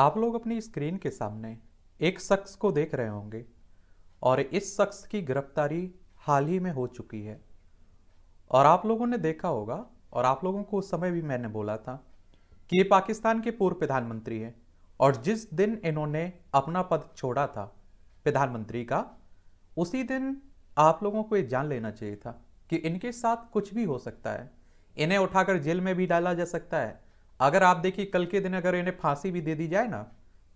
आप लोग अपनी स्क्रीन के सामने एक शख्स को देख रहे होंगे और इस शख्स की गिरफ्तारी हाल ही में हो चुकी है और आप लोगों ने देखा होगा और आप लोगों को उस समय भी मैंने बोला था कि ये पाकिस्तान के पूर्व प्रधानमंत्री हैं और जिस दिन इन्होंने अपना पद छोड़ा था प्रधानमंत्री का उसी दिन आप लोगों को ये जान लेना चाहिए था कि इनके साथ कुछ भी हो सकता है इन्हें उठाकर जेल में भी डाला जा सकता है अगर आप देखिए कल के दिन अगर इन्हें फांसी भी दे दी जाए ना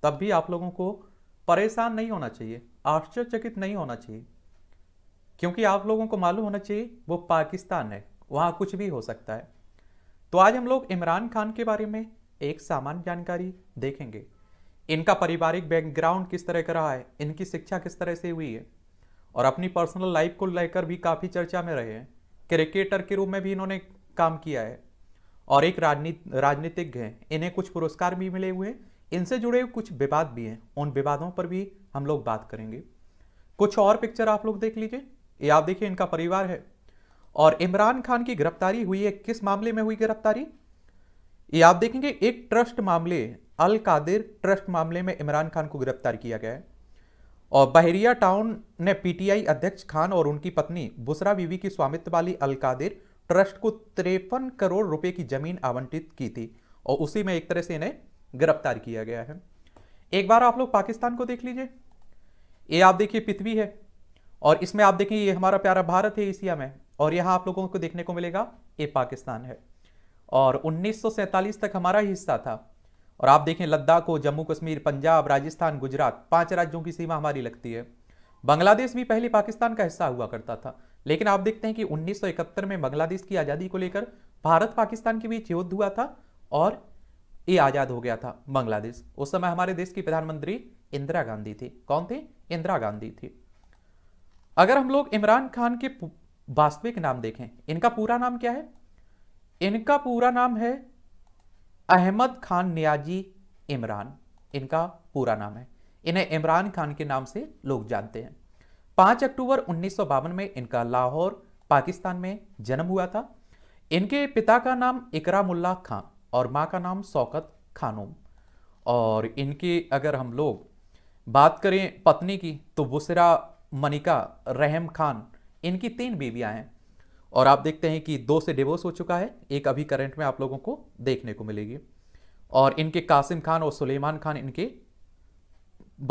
तब भी आप लोगों को परेशान नहीं होना चाहिए आश्चर्यचकित नहीं होना चाहिए क्योंकि आप लोगों को मालूम होना चाहिए वो पाकिस्तान है वहाँ कुछ भी हो सकता है तो आज हम लोग इमरान खान के बारे में एक सामान्य जानकारी देखेंगे इनका पारिवारिक बैकग्राउंड किस तरह का रहा है इनकी शिक्षा किस तरह से हुई है और अपनी पर्सनल लाइफ को लेकर भी काफ़ी चर्चा में रहे हैं क्रिकेटर के रूप में भी इन्होंने काम किया है और एक राजनीतिज्ञ हैं इन्हें कुछ पुरस्कार भी मिले हुए हैं इनसे जुड़े हुए कुछ विवाद भी हैं उन विवादों पर भी हम लोग बात करेंगे कुछ और पिक्चर आप लोग देख लीजिए ये आप देखिए इनका परिवार है और इमरान खान की गिरफ्तारी हुई है किस मामले में हुई गिरफ्तारी ये आप देखेंगे एक ट्रस्ट मामले अल कादिर ट्रस्ट मामले में इमरान खान को गिरफ्तार किया गया है और बहरिया टाउन ने पीटीआई अध्यक्ष खान और उनकी पत्नी बुसरा बीवी की स्वामित्व वाली अल कादिर ट्रस्ट को तिरपन करोड़ रुपए की जमीन आवंटित की थी और उसी में एक तरह से इन्हें गिरफ्तार किया गया है एक बार आप लोग पाकिस्तान को देख लीजिए ये आप देखिए पृथ्वी है और इसमें आप देखिए ये हमारा प्यारा भारत है एशिया में और यहाँ आप लोगों को देखने को मिलेगा ये पाकिस्तान है और उन्नीस तक हमारा हिस्सा था और आप देखें लद्दाख को जम्मू कश्मीर पंजाब राजस्थान गुजरात पांच राज्यों की सीमा हमारी लगती है बांग्लादेश भी पहले पाकिस्तान का हिस्सा हुआ करता था लेकिन आप देखते हैं कि 1971 में बांग्लादेश की आज़ादी को लेकर भारत पाकिस्तान के बीच युद्ध हुआ था और ये आज़ाद हो गया था बांग्लादेश उस समय हमारे देश की प्रधानमंत्री इंदिरा गांधी थी कौन थी इंदिरा गांधी थी अगर हम लोग इमरान खान के वास्तविक नाम देखें इनका पूरा नाम क्या है इनका पूरा नाम है अहमद खान नियाजी इमरान इनका पूरा नाम है इन्हें इमरान खान के नाम से लोग जानते हैं पांच अक्टूबर उन्नीस में इनका लाहौर पाकिस्तान में जन्म हुआ था इनके पिता का नाम इकरामुल्ला खान और माँ का नाम शौकत खानूम और इनकी अगर हम लोग बात करें पत्नी की तो बुसरा मनिका रहम खान इनकी तीन बीवियां हैं और आप देखते हैं कि दो से डिवोर्स हो चुका है एक अभी करंट में आप लोगों को देखने को मिलेगी और इनके कासिम खान और सुलेमान खान इनके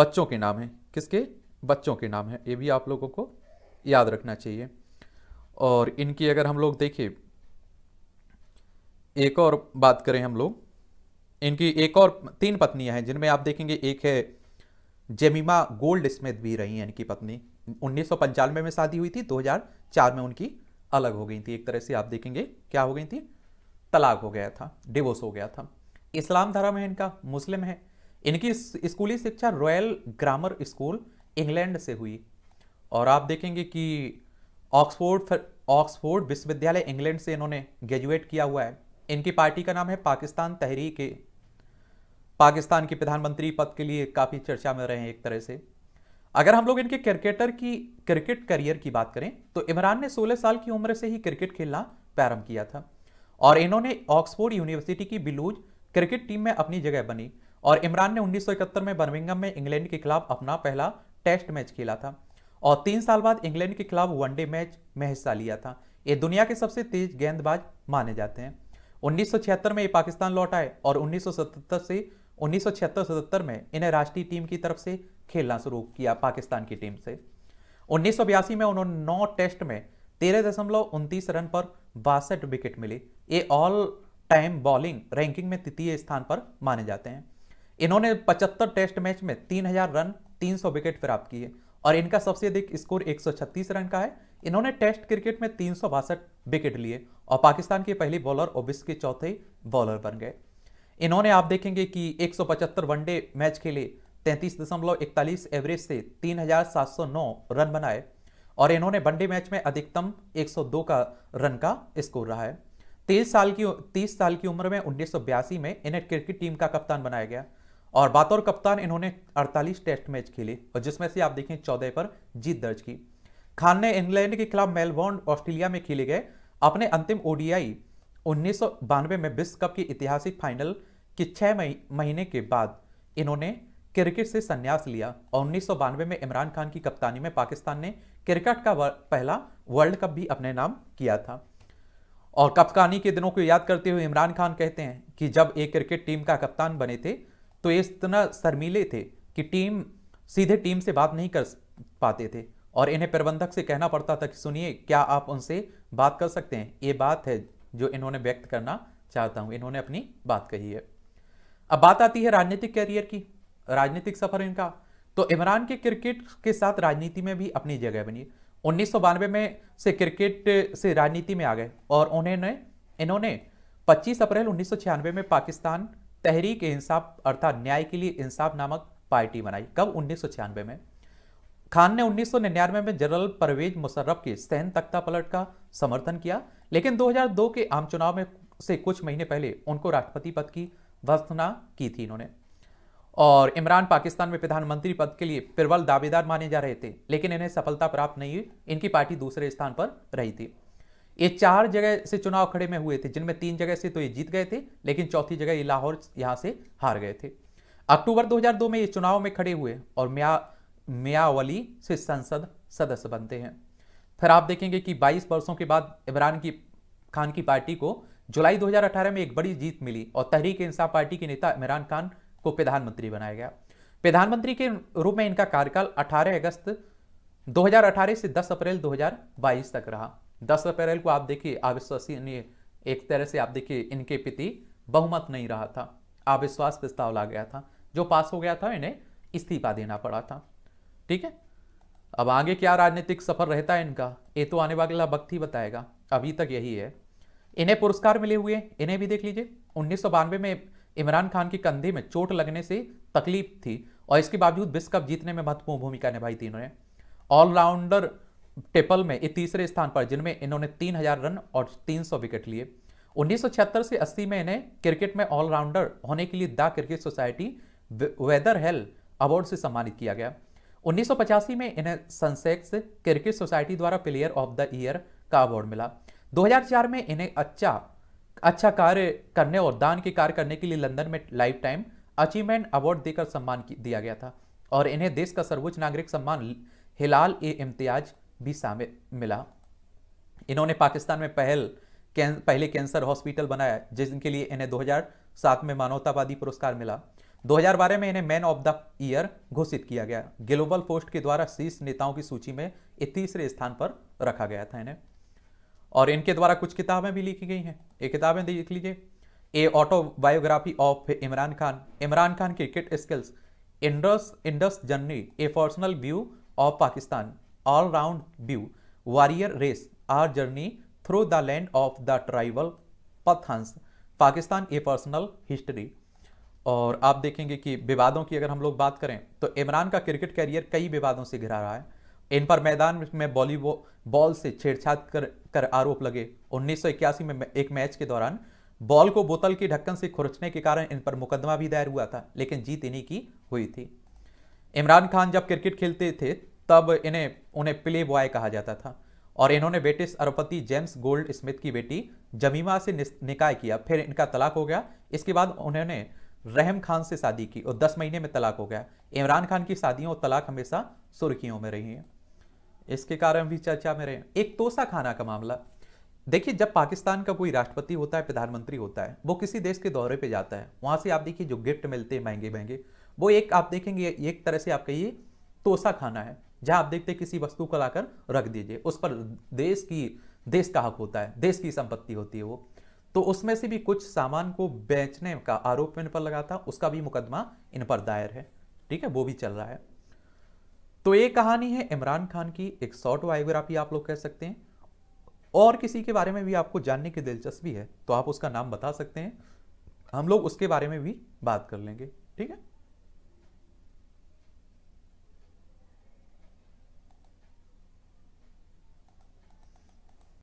बच्चों के नाम हैं किसके बच्चों के नाम हैं ये भी आप लोगों को याद रखना चाहिए और इनकी अगर हम लोग देखें एक और बात करें हम लोग इनकी एक और तीन पत्नियां हैं जिनमें आप देखेंगे एक है जेमिमा गोल्ड स्मिथ भी रही हैं इनकी पत्नी उन्नीस में शादी हुई थी 2004 में उनकी अलग हो गई थी एक तरह से आप देखेंगे क्या हो गई थी तलाक हो गया था डिवोर्स हो गया था इस्लाम धर्म है इनका मुस्लिम है इनकी स्कूली शिक्षा रॉयल ग्रामर स्कूल इंग्लैंड से हुई और आप देखेंगे कि ऑक्सफोर्ड ऑक्सफोर्ड विश्वविद्यालय इंग्लैंड से इन्होंने ग्रेजुएट किया हुआ है इनकी पार्टी का नाम है पाकिस्तान तहरीक पाकिस्तान के प्रधानमंत्री पद के लिए काफ़ी चर्चा में रहे हैं एक तरह से अगर हम लोग इनके क्रिकेटर की क्रिकेट करियर की बात करें तो इमरान ने 16 साल की उम्र से ही क्रिकेट खेलना प्रारंभ किया था और इन्होंने ऑक्सफोर्ड यूनिवर्सिटी की बिलूज क्रिकेट टीम में अपनी जगह बनी और इमरान ने 1971 में बर्मिंगम में इंग्लैंड के खिलाफ अपना पहला टेस्ट मैच खेला था और तीन साल बाद इंग्लैंड के खिलाफ वनडे मैच में हिस्सा लिया था ये दुनिया के सबसे तेज गेंदबाज माने जाते हैं 1976 में ये पाकिस्तान लौट आए और 1977 से 1976-77 में इन्हें राष्ट्रीय टीम की तरफ से खेलना शुरू किया पाकिस्तान की टीम से उन्नीस में उन्होंने नौ टेस्ट में तेरह दशमलव रन पर बासठ विकेट मिले ये ऑल टाइम बॉलिंग रैंकिंग में तृतीय स्थान पर माने जाते हैं इन्होंने 75 टेस्ट मैच में 3000 रन 300 विकेट प्राप्त किए और इनका सबसे अधिक स्कोर 136 रन का है इन्होंने टेस्ट क्रिकेट में तीन विकेट लिए और पाकिस्तान के पहले बॉलर और विश्व के चौथे बॉलर बन गए इन्होंने आप देखेंगे कि एक वनडे मैच खेले तैंतीस एवरेज से 3,709 रन बनाए और इन्होंने वनडे मैच में अधिकतम 102 का रन का स्कोर रहा है तेईस साल की तीस साल की उम्र में उन्नीस में इन्हें क्रिकेट टीम का कप्तान बनाया गया और बातौर कप्तान इन्होंने 48 टेस्ट मैच खेले और जिसमें से आप देखें चौदह पर जीत दर्ज की खान ने इंग्लैंड के खिलाफ मेलबोर्न ऑस्ट्रेलिया में खेले गए अपने अंतिम ओडीआई उन्नीस में विश्व कप के ऐतिहासिक फाइनल के छह महीने के बाद इन्होंने क्रिकेट से संन्यास लिया और उन्नीस में इमरान खान की कप्तानी में पाकिस्तान ने क्रिकेट का पहला वर्ल्ड कप भी अपने नाम किया था और कप्तानी के दिनों को याद करते हुए इमरान खान कहते हैं कि जब एक क्रिकेट टीम का कप्तान बने थे तो ये इतना शर्मीले थे कि टीम सीधे टीम से बात नहीं कर पाते थे और इन्हें प्रबंधक से कहना पड़ता था कि सुनिए क्या आप उनसे बात कर सकते हैं ये बात है जो इन्होंने व्यक्त करना चाहता हूँ इन्होंने अपनी बात कही है अब बात आती है राजनीतिक कैरियर की राजनीतिक सफर इनका तो इमरान के क्रिकेट के साथ राजनीति में भी अपनी जगह बनी उन्नीस में से क्रिकेट से राजनीति में आ गए और उन्होंने इन्होंने 25 अप्रैल उन्नीस में पाकिस्तान तहरीक इंसाफ अर्थात न्याय के लिए इंसाफ नामक पार्टी बनाई कब उन्नीस में खान ने उन्नीस में जनरल परवेज मुशर्रफ के सहन तख्ता पलट का समर्थन किया लेकिन 2002 के आम चुनाव में से कुछ महीने पहले उनको राष्ट्रपति पद की वस्तुना की थी इन्होंने और इमरान पाकिस्तान में प्रधानमंत्री पद के लिए प्रबल दावेदार माने जा रहे थे लेकिन इन्हें सफलता प्राप्त नहीं हुई इनकी पार्टी दूसरे स्थान पर रही थी ये चार जगह से चुनाव खड़े में हुए थे जिनमें तीन जगह से तो ये जीत गए थे लेकिन चौथी जगह ये लाहौर यहाँ से हार गए थे अक्टूबर 2002 में ये चुनाव में खड़े हुए और मिया मियावली से संसद सदस्य बनते हैं फिर आप देखेंगे कि 22 वर्षों के बाद इमरान की खान की पार्टी को जुलाई 2018 में एक बड़ी जीत मिली और तहरीक इंसाफ पार्टी के नेता इमरान खान को प्रधानमंत्री बनाया गया प्रधानमंत्री के रूप में इनका कार्यकाल अठारह अगस्त दो से दस अप्रैल दो तक रहा दस अप्रैल को आप देखिए अविश्वसनीय एक तरह से आप देखिए इनके पिति बहुमत नहीं रहा था अविश्वास प्रस्ताव ला गया था जो पास हो गया था इन्हें इस्तीफा देना पड़ा था ठीक है अब आगे क्या राजनीतिक सफर रहता है इनका ये तो आने वाला वक्त ही बताएगा अभी तक यही है इन्हें पुरस्कार मिले हुए इन्हें भी देख लीजिए उन्नीस में इमरान खान के कंधे में चोट लगने से तकलीफ थी और इसके बावजूद विश्व कप जीतने में महत्वपूर्ण भूमिका निभाई थी इन्होंने ऑलराउंडर टेपल में ये तीसरे स्थान पर जिनमें इन्होंने 3000 रन और 300 विकेट लिए 1976 से 80 में इन्हें क्रिकेट में ऑलराउंडर होने के लिए the cricket society Wetherell award से सम्मानित किया गया पचासी में इन्हें सनसेक्स क्रिकेट सोसाइटी द्वारा प्लेयर ऑफ द ईयर का अवार्ड मिला 2004 में इन्हें अच्छा अच्छा कार्य करने और दान के कार्य करने के लिए लंदन में लाइफ टाइम अचीवमेंट अवार्ड देकर सम्मान दिया गया था और इन्हें देश का सर्वोच्च नागरिक सम्मान हिलाल ए इम्तियाज भी शामिल मिला इन्होंने पाकिस्तान में पहल कैं, पहले कैंसर हॉस्पिटल बनाया जिनके लिए इन्हें 2007 में मानवतावादी पुरस्कार मिला 2012 में इन्हें मैन ऑफ द ईयर घोषित किया गया ग्लोबल पोस्ट के द्वारा शीर्ष नेताओं की सूची में तीसरे स्थान पर रखा गया था इन्हें और इनके द्वारा कुछ किताबें भी लिखी गई हैं ये किताबें देख लीजिए a autobiography of Imran Khan Imran Khan cricket skills Indus Indus journey a personal view of Pakistan all round view, warrior race, our journey through the land of the tribal Pathans, Pakistan a personal history. और आप देखेंगे कि विवादों की अगर हम लोग बात करें तो इमरान का क्रिकेट कैरियर कई विवादों से घिरा रहा है इन पर मैदान में बॉलीवॉ बॉल से छेड़छाड़ कर कर आरोप लगे 1981 में एक मैच के दौरान बॉल को बोतल की ढक्कन से खुरचने के कारण इन पर मुकदमा भी दायर हुआ था लेकिन जीत इन्हीं की हुई थी इमरान खान जब क्रिकेट खेलते थे तब इन्हें उन्हें प्ले बॉय कहा जाता था और इन्होंने ब्रिटिश अरबपति जेम्स गोल्ड स्मिथ की बेटी जमीमा से निकाय किया फिर इनका तलाक हो गया इसके बाद उन्होंने रहम खान से शादी की और 10 महीने में तलाक हो गया इमरान खान की शादियों और तलाक हमेशा सुर्खियों में रही हैं इसके कारण भी चर्चा में रहे एक तोसा खाना का मामला देखिए जब पाकिस्तान का कोई राष्ट्रपति होता है प्रधानमंत्री होता है वो किसी देश के दौरे पर जाता है वहाँ से आप देखिए जो गिफ्ट मिलते हैं महंगे महंगे वो एक आप देखेंगे एक तरह से आप कहिए तोसा खाना है जहां आप देखते किसी वस्तु को लाकर रख दीजिए उस पर देश की देश का हक होता है देश की संपत्ति होती है वो तो उसमें से भी कुछ सामान को बेचने का आरोप इन पर लगा था उसका भी मुकदमा इन पर दायर है ठीक है वो भी चल रहा है तो ये कहानी है इमरान खान की एक शॉर्ट बायोग्राफी आप लोग कह सकते हैं और किसी के बारे में भी आपको जानने की दिलचस्पी है तो आप उसका नाम बता सकते हैं हम लोग उसके बारे में भी बात कर लेंगे ठीक है